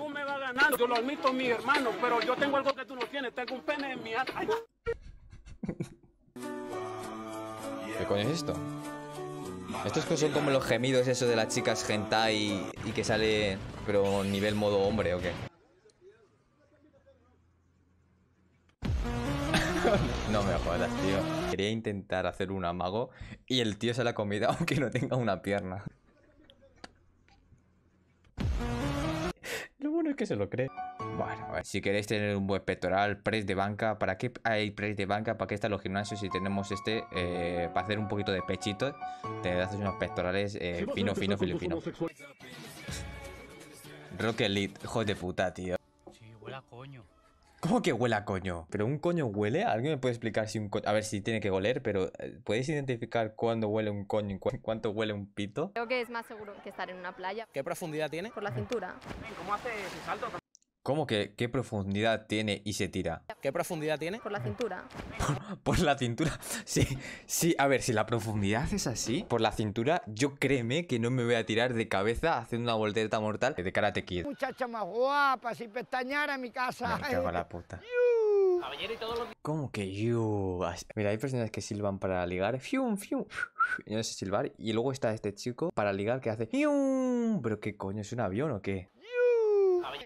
Tú me vas ganando, yo lo admito, mi hermano, pero yo tengo algo que tú no tienes, tengo un pene en mi alma. ¿Qué coño es esto? Estos que son como los gemidos esos de las chicas hentai y que sale, pero nivel modo hombre o qué. no me jodas, tío. Quería intentar hacer un amago y el tío se la ha comido aunque no tenga una pierna. se lo cree. Bueno, si queréis tener un buen pectoral, press de banca, ¿para qué hay press de banca? ¿Para qué están los gimnasios si tenemos este? Eh, para hacer un poquito de pechito, te das unos pectorales eh, fino, fino, fino, fino. Este Elite, joder hijo de puta, tío. ¿Cómo que huele a coño? ¿Pero un coño huele? ¿Alguien me puede explicar si un coño... A ver si tiene que oler, pero eh, ¿Puedes identificar cuándo huele un coño y cuánto huele un pito? Creo que es más seguro que estar en una playa. ¿Qué profundidad tiene? Por la cintura. ¿Cómo hace el salto ¿Cómo que qué profundidad tiene y se tira? ¿Qué profundidad tiene? Por la cintura. Por, la cintura. Sí, sí, a ver, si la profundidad es así, por la cintura, yo créeme que no me voy a tirar de cabeza haciendo una voltereta mortal de Karate Kid. Muchacha más guapa, sin pestañear a mi casa. Me cago en la puta. ¿Cómo que you? Mira, hay personas que silban para ligar. Fium, fium. Yo no sé silbar. Y luego está este chico para ligar que hace. Pero qué coño, ¿es un avión o qué?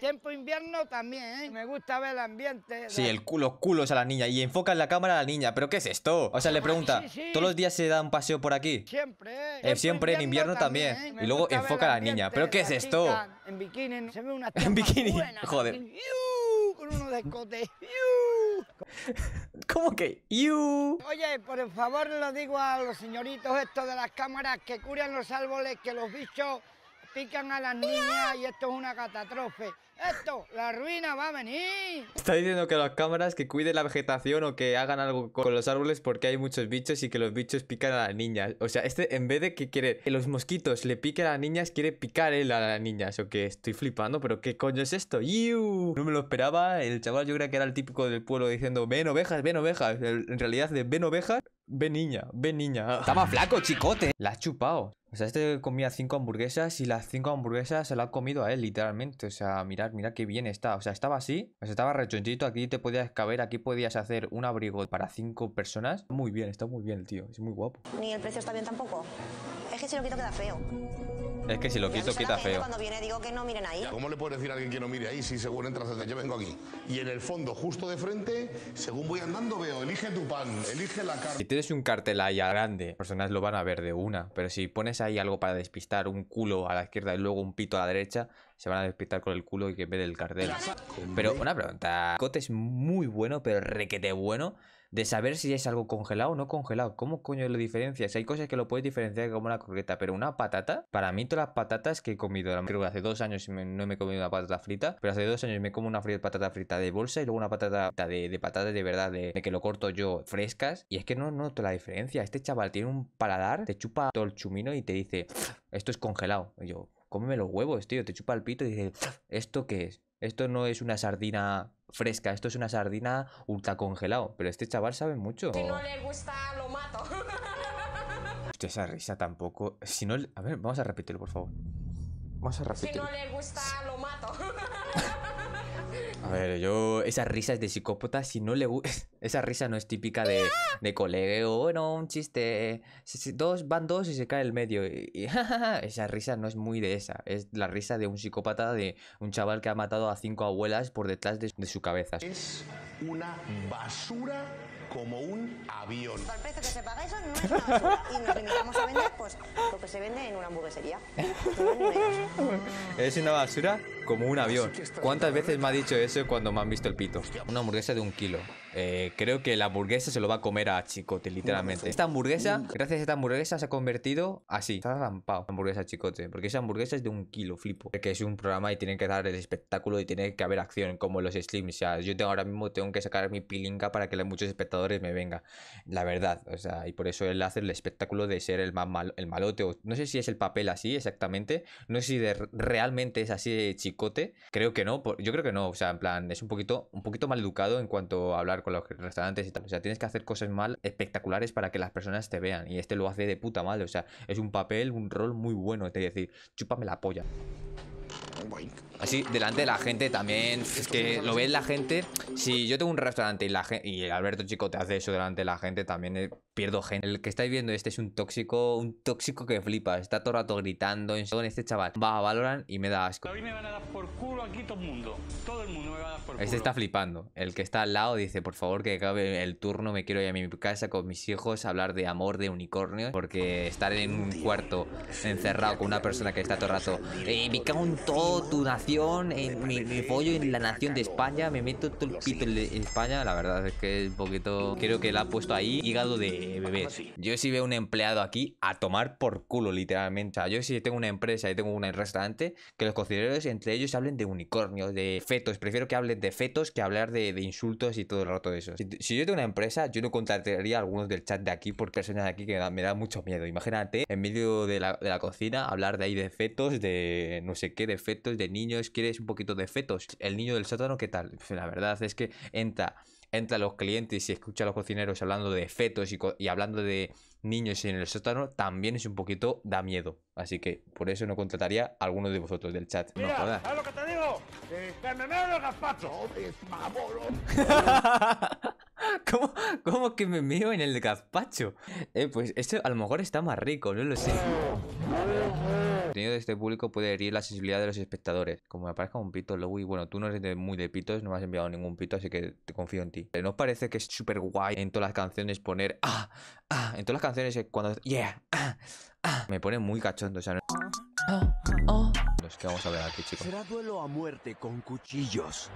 tiempo invierno también, ¿eh? Me gusta ver el ambiente. Sí, el culo, los culos a la niña. Y enfoca en la cámara a la niña. ¿Pero qué es esto? O sea, le pregunta, ¿todos los días se da un paseo por aquí? Siempre, ¿eh? Eh, siempre, en invierno, también. ¿eh? Y luego enfoca a la niña. ¿Pero qué es esto? en bikini. Se ve una En bikini, joder. Con unos escote. ¿Cómo que? Oye, por favor, lo digo a los señoritos estos de las cámaras que curan los árboles, que los bichos pican a las niñas y esto es una catástrofe. Esto, la ruina va a venir. Está diciendo que las cámaras que cuiden la vegetación o que hagan algo con los árboles porque hay muchos bichos y que los bichos pican a las niñas. O sea, este en vez de que quiere que los mosquitos le piquen a las niñas, quiere picar él a las niñas. O que estoy flipando, pero ¿qué coño es esto? y No me lo esperaba. El chaval yo creo que era el típico del pueblo diciendo, ven ovejas, ven ovejas. En realidad de ven ovejas Ve niña, ve niña. Estaba flaco, chicote. La has chupado. O sea, este comía cinco hamburguesas y las cinco hamburguesas se las ha comido a él, literalmente. O sea, mirad, mirad qué bien está. O sea, estaba así, o sea, estaba rechonchito. Aquí te podías caber, aquí podías hacer un abrigo para cinco personas. Muy bien, está muy bien el tío, es muy guapo. Ni el precio está bien tampoco. Es que si lo quito queda feo. Es que si lo quito, quita feo. Cuando viene digo que no miren ahí. ¿Cómo le puedes decir a alguien que no mire ahí si según entras Yo vengo aquí. Y en el fondo, justo de frente, según voy andando, veo, elige tu pan, elige la carne. Si tienes un cartel ahí grande, personas lo van a ver de una. Pero si pones ahí algo para despistar un culo a la izquierda y luego un pito a la derecha, se van a despistar con el culo y que ve el del cartel. Pero una pregunta. Cote es muy bueno, pero requete bueno de saber si es algo congelado o no congelado. ¿Cómo coño lo diferencias? Hay cosas que lo puedes diferenciar como una croqueta, pero una patata, para mí todas las patatas que he comido, creo que hace dos años no me he comido una patata frita, pero hace dos años me como una patata frita de bolsa y luego una patata de, patata de verdad, de, que lo corto yo frescas, y es que no noto la diferencia. Este chaval tiene un paladar, te chupa todo el chumino y te dice, esto es congelado. Y yo, cómeme los huevos, tío, te chupa el pito y dice, ¿esto qué es? Esto no es una sardina fresca, esto es una sardina ultra congelado. Pero este chaval sabe mucho. Si no le gusta, lo mato. Hostia, esa risa tampoco. Si no. A ver, vamos a repetirlo, por favor. Vamos a repetirlo. Si no le gusta, lo mato. A ver, yo. Esas risas de psicópata, si no le gusta. Esa risa no es típica de, de colega. O bueno, un chiste. Dos, van dos y se cae el medio. Y, esa risa no es muy de esa. Es la risa de un psicópata, de un chaval que ha matado a cinco abuelas por detrás de, su cabeza una basura como un avión. el precio que se paga eso no es una basura. Y nos limitamos a vender pues lo que se vende en una hamburguesería. es una basura como un avión. ¿Cuántas veces me ha dicho eso cuando me han visto el pito? Una hamburguesa de un kilo. Eh, creo que la hamburguesa se lo va a comer a Chicote, literalmente. Esta hamburguesa, mm. gracias a esta hamburguesa, se ha convertido así. Está rampado la hamburguesa Chicote, porque esa hamburguesa es de un kilo, flipo. Que es un programa y tienen que dar el espectáculo y tiene que haber acción, como los slims. O sea, yo tengo, ahora mismo tengo que sacar mi pilinga para que muchos espectadores me vengan. La verdad, o sea, y por eso él hace el espectáculo de ser el mal, el malote. no sé si es el papel así exactamente. No sé si realmente es así de Chicote. Creo que no, yo creo que no. O sea, en plan, es un poquito, un poquito mal en cuanto a hablar con los restaurantes y tal. O sea, tienes que hacer cosas mal espectaculares para que las personas te vean. Y este lo hace de puta madre. O sea, es un papel, un rol muy bueno. Te decir, chúpame la polla. Así, delante de la gente también. Es que lo ves la gente. Si yo tengo un restaurante y la gente, y Alberto Chico te hace eso delante de la gente, también eh, pierdo gente. El que estáis viendo, este es un tóxico, un tóxico que flipa. Está todo rato gritando en este chaval. Va a Valorant y me da asco. A me van a dar por culo aquí todo el mundo. Todo el mundo. Este está flipando. El que está al lado dice, por favor, que acabe el turno. Me quiero ir a mi casa con mis hijos a hablar de amor de unicornio. Porque estar en un cuarto encerrado con una persona que está todo el rato. Eh, me cago en todo tu nación. En mi, pollo en la nación de España. Me meto todo el pito en España. La verdad es que es un poquito. Creo que la ha puesto ahí hígado de bebé. Yo sí veo un empleado aquí a tomar por culo, literalmente. yo sí tengo una empresa y tengo un restaurante. Que los cocineros entre ellos hablen de unicornio, de fetos. Prefiero que hablen de fetos que hablar de, insultos y todo el rato de eso. Si, yo tengo una empresa, yo no contrataría a algunos del chat de aquí porque personas de aquí que me da, mucho miedo. Imagínate, en medio de la, cocina, hablar de ahí de fetos, de no sé qué, de fetos, de niños. ¿Quieres un poquito de fetos? El niño del sótano, ¿qué tal? Pues, la verdad es que entra entra los clientes y escucha a los cocineros hablando de fetos y, hablando de niños en el sótano, también es un poquito da miedo. Así que por eso no contrataría a alguno de vosotros del chat el gazpacho, ¡Oh, es ¿Cómo, ¿Cómo que me mío en el gazpacho? Eh, pues esto a lo mejor está más rico, no lo sé. El contenido de este público puede herir la sensibilidad de los espectadores. Como me aparezca un pito, Lowy, bueno, tú no eres muy de pitos, no me has enviado ningún pito, así que te confío en ti. Eh, ¿No parece que es súper guay en todas las canciones poner ah, ah? En todas las canciones eh, cuando yeah, ah, ah, me pone muy cachondo, o sea, no... Oh, que vamos a ver aquí, chicos. Será duelo a muerte con cuchillos.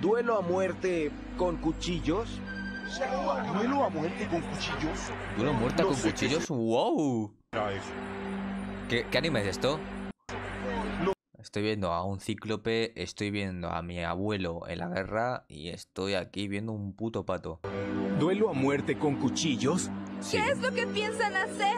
¿Duelo a muerte con cuchillos? ¿Duelo a muerte con cuchillos? ¿Duelo a muerte con cuchillos? ¡Wow! ¿Qué, ¿Qué, anime es esto? Estoy viendo a un cíclope, estoy viendo a mi abuelo en la guerra y estoy aquí viendo un puto pato. ¿Duelo a muerte con cuchillos? ¿Qué es lo que piensan hacer?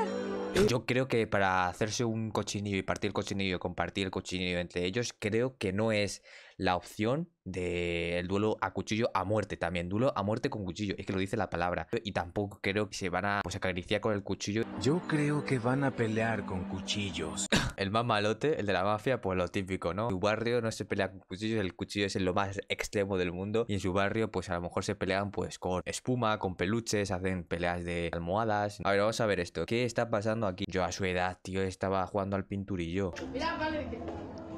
Eh, Yo creo que para hacerse un cochinillo y partir el cochinillo y compartir el cochinillo entre ellos, creo que no es la opción del duelo a cuchillo a muerte también. Duelo a muerte con cuchillo, es que lo dice la palabra. Y tampoco creo que se van a pues, acariciar con el cuchillo. Yo creo que van a pelear con cuchillos. el más malote, el de la mafia, pues lo típico, ¿no? En su barrio no se pelea con cuchillos, el cuchillo es lo más extremo del mundo. Y en su barrio, pues a lo mejor se pelean pues con espuma, con peluches, hacen peleas de almohadas. A ver, vamos a ver esto. ¿Qué está pasando aquí? Yo a su edad, tío, estaba jugando al pinturillo. Mira, vale.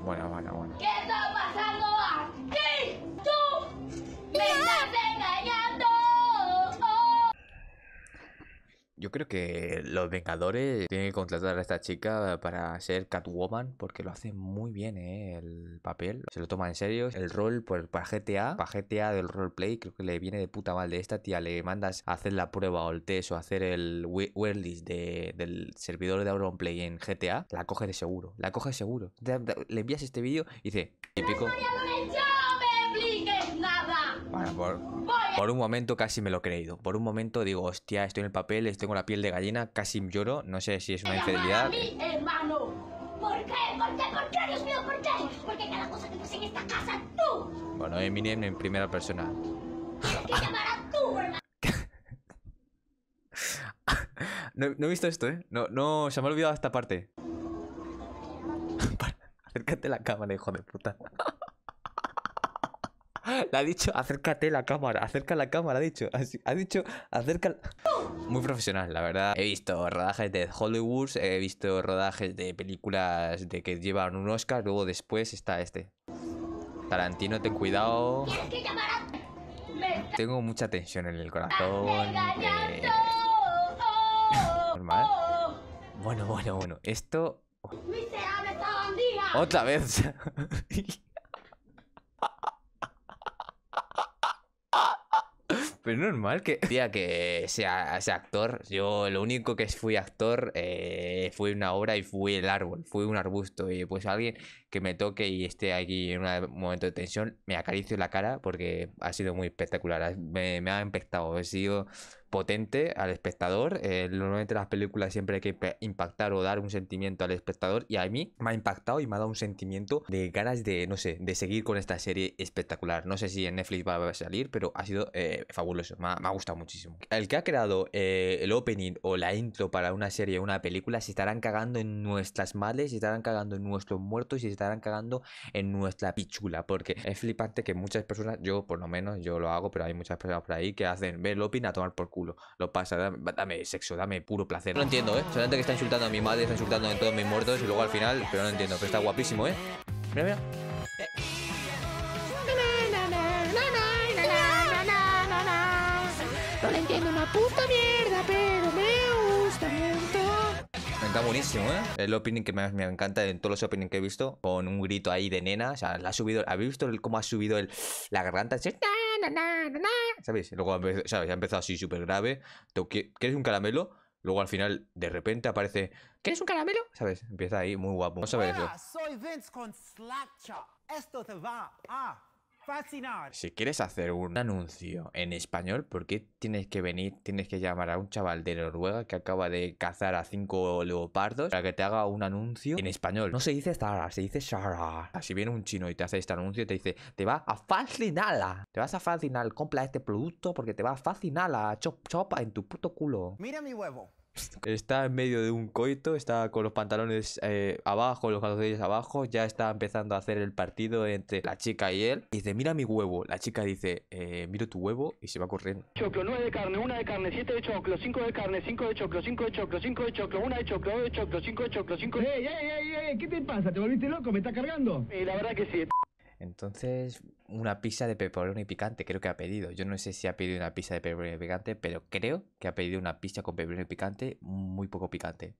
Bueno, bueno, bueno. ¿Qué está Yo creo que los Vengadores tienen que contratar a esta chica para ser Catwoman porque lo hace muy bien, ¿eh? El papel se lo toma en serio. El rol para GTA, para GTA del roleplay, creo que le viene de puta mal de esta tía. Le mandas a hacer la prueba o el test o hacer el wireless de, del servidor de Play en GTA, la coge de seguro. La coge de seguro. Le envías este vídeo y dice: Típico por, un momento casi me lo he creído. Por un momento digo, hostia, estoy en el papel, tengo la piel de gallina, casi lloro. No sé si es una infidelidad. hermano. ¿Por qué? ¿Por qué? ¿Por qué? Dios mío, ¿por qué? Porque cada cosa que pasa en esta casa, tú. Bueno, Eminem en primera persona. no, he visto esto, ¿eh? No, no, se me ha olvidado esta parte. Acércate a la cámara, hijo de puta. Le ha dicho, acércate la cámara, acerca la cámara, ha dicho. ha dicho, acerca... Muy profesional, la verdad. He visto rodajes de Hollywood, he visto rodajes de películas de que llevan un Oscar, luego después está este. Tarantino, ten cuidado. Tengo mucha tensión en el corazón. Eh, bueno, bueno, bueno. Esto... Oh. Otra vez. Pero normal que. Tía, que sea, actor. Yo lo único que fui actor eh, fue una obra y fui el árbol, fui un arbusto. Y pues alguien que me toque y esté aquí en un momento de tensión, me acaricio la cara porque ha sido muy espectacular. Me, ha impactado. He sido potente al espectador. Eh, normalmente las películas siempre hay que impactar o dar un sentimiento al espectador y a mí me ha impactado y me ha dado un sentimiento de ganas de, no sé, de seguir con esta serie espectacular. No sé si en Netflix va a salir, pero ha sido eh, fabuloso, me ha, gustado muchísimo. El que ha creado eh, el opening o la intro para una serie o una película se estarán cagando en nuestras males, se estarán cagando en nuestros muertos y se estarán cagando en nuestra pichula, porque es flipante que muchas personas, yo por lo menos, yo lo hago, pero hay muchas personas por ahí que hacen ver el opening a tomar por culo lo pasa, dame, sexo, dame puro placer. No entiendo, ¿eh? Solamente que está insultando a mi madre, está insultando a todos mis muertos y luego al final, pero no entiendo. Pero está guapísimo, ¿eh? Mira, mira. No entiendo una puta mierda, pero me gusta mucho. Está buenísimo, ¿eh? El opening que más me encanta en todos los openings que he visto, con un grito ahí de nena. O sea, la ha subido. ¿Habéis visto cómo ha subido el, la garganta? ¿Sabes? Luego ¿sabes? ha empezado así súper grave. ¿Quieres un caramelo? Luego al final, de repente aparece, ¿quieres un caramelo? ¿Sabes? Empieza ahí muy guapo. Vamos a ver eso. soy Vince con Esto te va a Fascinar. Si quieres hacer un anuncio en español, ¿por qué tienes que venir, tienes que llamar a un chaval de Noruega que acaba de cazar a cinco leopardos para que te haga un anuncio en español? No se dice Zara, se dice shara. Si viene un chino y te hace este anuncio, te dice, te va a fascinar. Te vas a fascinar, compra este producto porque te va a fascinar. Chop, Chop en tu puto culo. Mira mi huevo. Está en medio de un coito, está con los pantalones eh, abajo, los calzones abajo, ya está empezando a hacer el partido entre la chica y él. Y dice, mira mi huevo. La chica dice, eh, miro tu huevo y se va corriendo. Choclo, Nueve de carne, Una de carne, Siete de choclo, Cinco de carne, Cinco de choclo, Cinco de choclo, Cinco de choclo, Una de choclo, dos de choclo, Cinco de choclo, Cinco de... ¡Ey, ey, ey, ey! ¿Qué te pasa? ¿Te volviste loco? ¿Me está cargando? Eh, la verdad que sí. Entonces, una pizza de y picante, creo que ha pedido. Yo no sé si ha pedido una pizza de pepperoni picante, pero creo que ha pedido una pizza con pepperoni picante muy poco picante.